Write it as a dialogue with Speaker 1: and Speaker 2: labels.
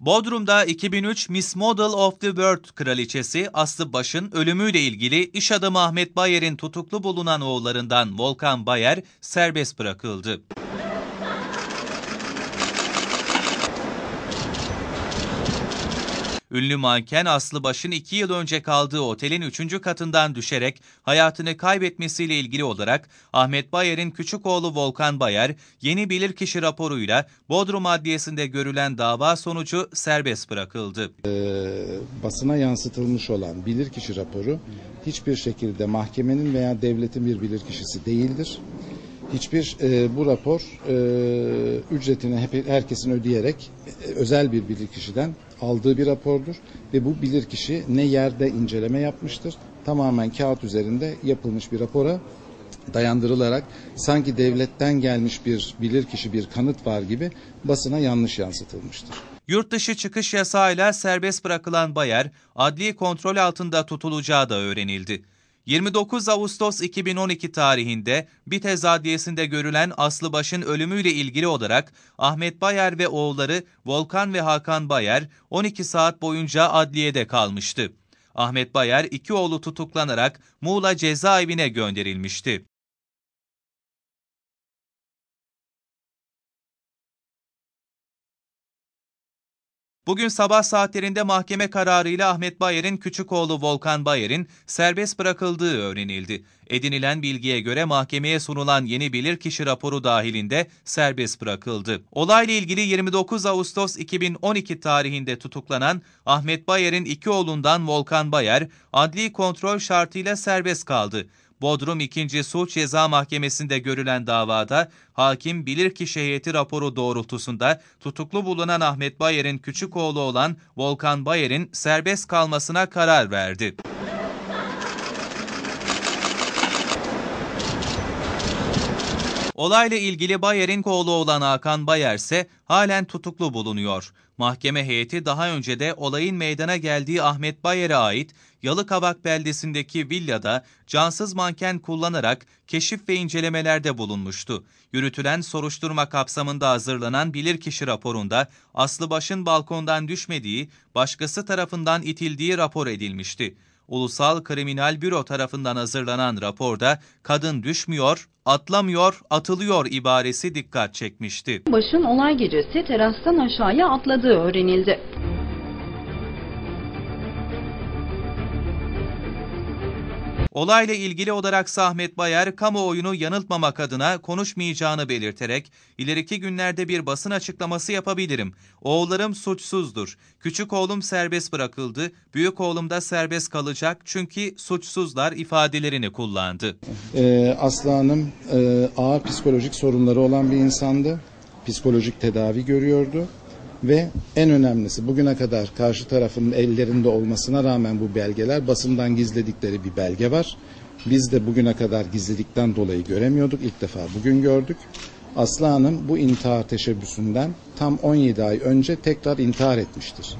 Speaker 1: Bodrum'da 2003 Miss Model of the World kraliçesi Aslı Baş'ın ölümüyle ilgili iş adamı Ahmet Bayer'in tutuklu bulunan oğullarından Volkan Bayer serbest bırakıldı. Ünlü manken Aslı Baş'ın iki yıl önce kaldığı otelin üçüncü katından düşerek hayatını kaybetmesiyle ilgili olarak Ahmet Bayer'in küçük oğlu Volkan Bayer yeni bilirkişi raporuyla Bodrum Adliyesi'nde görülen dava sonucu serbest bırakıldı.
Speaker 2: Ee, basına yansıtılmış olan bilirkişi raporu hiçbir şekilde mahkemenin veya devletin bir bilirkişisi değildir hiçbir e, bu rapor e, ücretini hep, herkesin ödeyerek e, özel bir bilirkişiden aldığı bir rapordur ve bu bilirkişi ne yerde inceleme yapmıştır tamamen kağıt üzerinde yapılmış bir rapora dayandırılarak sanki devletten gelmiş bir bilirkişi bir kanıt var gibi basına yanlış yansıtılmıştır.
Speaker 1: Yurt dışı çıkış yasağıyla serbest bırakılan Bayer, adli kontrol altında tutulacağı da öğrenildi. 29 Ağustos 2012 tarihinde bir tezadiyesinde görülen Aslıbaş'ın ölümüyle ilgili olarak Ahmet Bayer ve oğulları Volkan ve Hakan Bayer 12 saat boyunca adliyede kalmıştı. Ahmet Bayer iki oğlu tutuklanarak Muğla cezaevine gönderilmişti. Bugün sabah saatlerinde mahkeme kararıyla Ahmet Bayer'in küçük oğlu Volkan Bayer'in serbest bırakıldığı öğrenildi. Edinilen bilgiye göre mahkemeye sunulan yeni bilirkişi raporu dahilinde serbest bırakıldı. Olayla ilgili 29 Ağustos 2012 tarihinde tutuklanan Ahmet Bayer'in iki oğlundan Volkan Bayer adli kontrol şartıyla serbest kaldı. Bodrum 2. Suç Ceza Mahkemesi'nde görülen davada hakim bilirkişi heyeti raporu doğrultusunda tutuklu bulunan Ahmet Bayer'in küçük oğlu olan Volkan Bayer'in serbest kalmasına karar verdi. Olayla ilgili Bayer'in koğlu olan Hakan Bayer ise halen tutuklu bulunuyor. Mahkeme heyeti daha önce de olayın meydana geldiği Ahmet Bayer'e ait Yalıkavak beldesindeki villada cansız manken kullanarak keşif ve incelemelerde bulunmuştu. Yürütülen soruşturma kapsamında hazırlanan bilirkişi raporunda Aslıbaş'ın balkondan düşmediği, başkası tarafından itildiği rapor edilmişti. Ulusal Kriminal Büro tarafından hazırlanan raporda kadın düşmüyor, atlamıyor, atılıyor ibaresi dikkat çekmişti. Başın olay gecesi terastan aşağıya atladığı öğrenildi. Olayla ilgili olarak Sahmet Bayar kamuoyunu yanıltmamak adına konuşmayacağını belirterek ileriki günlerde bir basın açıklaması yapabilirim. Oğullarım suçsuzdur. Küçük oğlum serbest bırakıldı. Büyük oğlum da serbest kalacak çünkü suçsuzlar ifadelerini kullandı.
Speaker 2: Ee, Aslı Hanım e, ağır psikolojik sorunları olan bir insandı. Psikolojik tedavi görüyordu ve en önemlisi bugüne kadar karşı tarafın ellerinde olmasına rağmen bu belgeler basından gizledikleri bir belge var. Biz de bugüne kadar gizledikten dolayı göremiyorduk. İlk defa bugün gördük. Aslı Hanım bu intihar teşebbüsünden tam 17 ay önce tekrar intihar etmiştir.